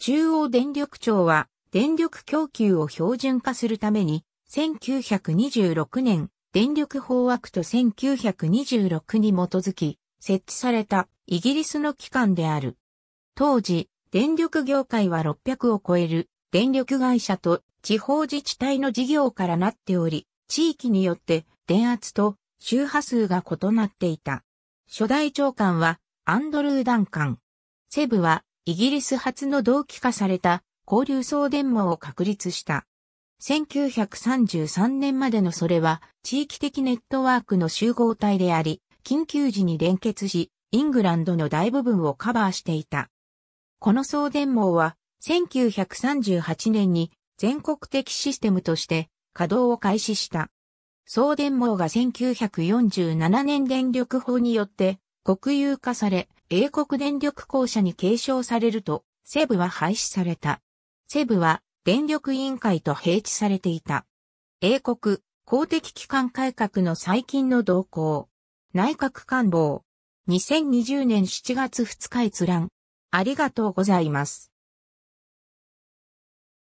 中央電力庁は電力供給を標準化するために1926年電力法アクト1926に基づき設置されたイギリスの機関である。当時、電力業界は600を超える電力会社と地方自治体の事業からなっており、地域によって電圧と周波数が異なっていた。初代長官はアンドルー・ダンカン。セブはイギリス初の同期化された交流送電網を確立した。1933年までのそれは地域的ネットワークの集合体であり、緊急時に連結し、イングランドの大部分をカバーしていた。この送電網は1938年に全国的システムとして稼働を開始した。送電網が1947年電力法によって国有化され、英国電力公社に継承されると、セブは廃止された。セブは電力委員会と併置されていた。英国公的機関改革の最近の動向。内閣官房。2020年7月2日閲覧。ありがとうございます。